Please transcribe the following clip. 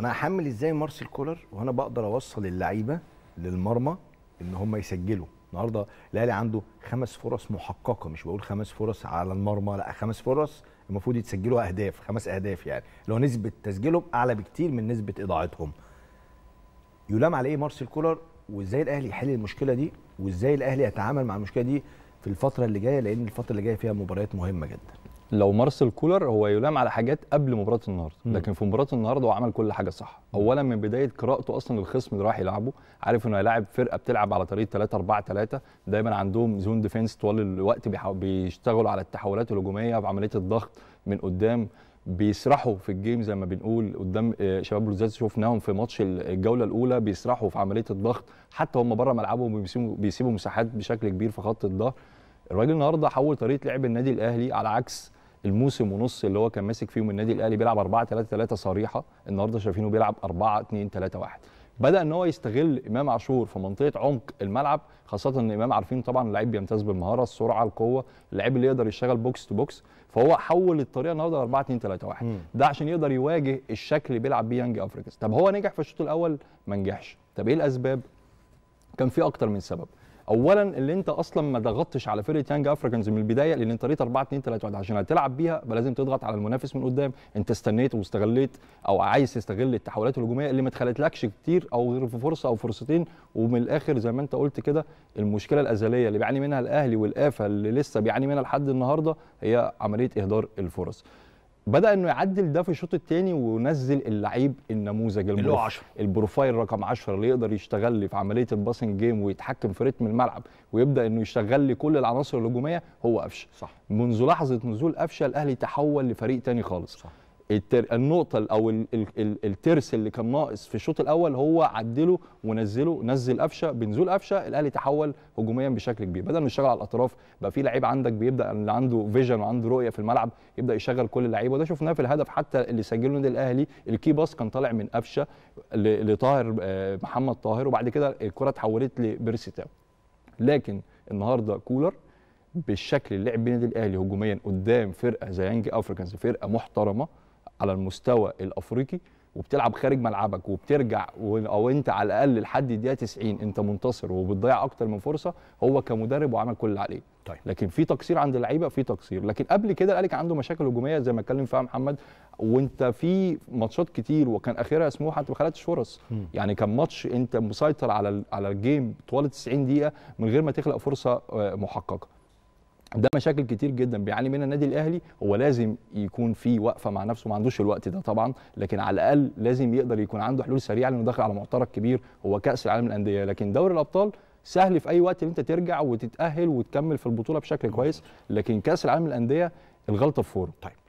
انا هحمل ازاي مارسيل كولر وانا بقدر اوصل اللعيبه للمرمى ان هم يسجلوا النهارده الاهلي عنده خمس فرص محققه مش بقول خمس فرص على المرمى لا خمس فرص المفروض يتسجلوا اهداف خمس اهداف يعني لو نسبه تسجيلهم اعلى بكتير من نسبه اضاعتهم يلام على ايه مارسيل كولر وازاي الاهلي يحل المشكله دي وازاي الاهلي يتعامل مع المشكله دي في الفتره اللي جايه لان الفتره اللي جايه فيها مباريات مهمه جدا لو مارسل كولر هو يلام على حاجات قبل مباراه النهارده لكن في مباراه النهارده هو عمل كل حاجه صح اولا من بدايه قراءته اصلا للخصم اللي راح يلعبه عارف انه هيلاعب فرقه بتلعب على طريقه 3 4 3 دايما عندهم زون ديفنس طوال الوقت بيشتغلوا على التحولات الهجوميه بعمليه الضغط من قدام بيسرحوا في الجيم زي ما بنقول قدام آه، شباب بلوزات شفناهم في ماتش الجوله الاولى بيسرحوا في عمليه الضغط حتى هم بره ملعبهم بيسيبوا مساحات بشكل كبير في خط الظهر الراجل النهارده حول طريقه لعب النادي الاهلي على عكس الموسم ونص اللي هو كان ماسك فيهم النادي الاهلي بيلعب 4 3 3 صريحه النهارده شايفينه بيلعب 4 2 3 1 بدا ان هو يستغل امام عاشور في منطقه عمق الملعب خاصه ان امام عارفين طبعا اللعيب بيمتاز بالمهاره السرعه القوه اللعيب اللي يقدر يشتغل بوكس تو بوكس فهو حول الطريقه النهارده 4 2 3 1 ده عشان يقدر يواجه الشكل اللي بيلعب بيه يانج افريكس طب هو نجح في الشوط الاول ما نجحش طب ايه الاسباب كان في اكتر من سبب اولا اللي انت اصلا ما ضغطتش على فرقه يانج افريكانز من البدايه لان انت ريت 4 2 3 1 عشان هتلعب بيها لازم تضغط على المنافس من قدام انت استنيت واستغليت او عايز تستغل التحولات الهجوميه اللي ما اتخلتلكش كتير او غير في فرصه او فرصتين ومن الاخر زي ما انت قلت كده المشكله الازليه اللي بيعاني منها الاهلي والافه اللي لسه بيعاني منها لحد النهارده هي عمليه اهدار الفرص بدا انه يعدل ده في الشوط الثاني ونزل اللعيب النموذج البروف... البروفايل رقم 10 اللي يقدر يشتغل لي في عمليه الباسنج جيم ويتحكم في رتم الملعب ويبدا انه يشتغل لي كل العناصر الهجوميه هو قفشه صح منذ لحظه نزول قفشه الاهلي تحول لفريق تاني خالص صح. النقطه او الترس اللي كان ناقص في الشوط الاول هو عدله ونزله نزل قفشه بنزول قفشه الاهلي تحول هجوميا بشكل كبير بدل ما يشتغل على الاطراف بقى في لعيب عندك بيبدا اللي عنده فيجن وعنده رؤيه في الملعب يبدا يشغل كل اللعيبه وده شفناه في الهدف حتى اللي سجله النادي الاهلي الكي باس كان طالع من قفشه لطاهر آه، محمد طاهر وبعد كده الكره اتحولت لبيرسي تاو لكن النهارده كولر بالشكل اللي لعب بين النادي الاهلي هجوميا قدام فرقه زي يانج افريكانز فرقه محترمه على المستوى الافريقي وبتلعب خارج ملعبك وبترجع او انت على الاقل لحد الدقيقه 90 انت منتصر وبتضيع اكتر من فرصه هو كمدرب وعمل كل اللي عليه طيب. لكن في تقصير عند اللعيبه في تقصير لكن قبل كده الاهلي كان عنده مشاكل هجوميه زي ما اتكلم فيها محمد وانت في ماتشات كتير وكان اخرها سموحه انت ما خلقتش فرص م. يعني كان ماتش انت مسيطر على على الجيم طوال 90 دقيقه من غير ما تخلق فرصه آه، محققه ده مشاكل كتير جدا بيعاني منها النادي الاهلي هو لازم يكون في وقفه مع نفسه ما عندوش الوقت ده طبعا لكن على الاقل لازم يقدر يكون عنده حلول سريعه لانه داخل على معترك كبير هو كاس العالم للانديه لكن دوري الابطال سهل في اي وقت ان انت ترجع وتتاهل وتكمل في البطوله بشكل كويس لكن كاس العالم للانديه الغلطه في فوره طيب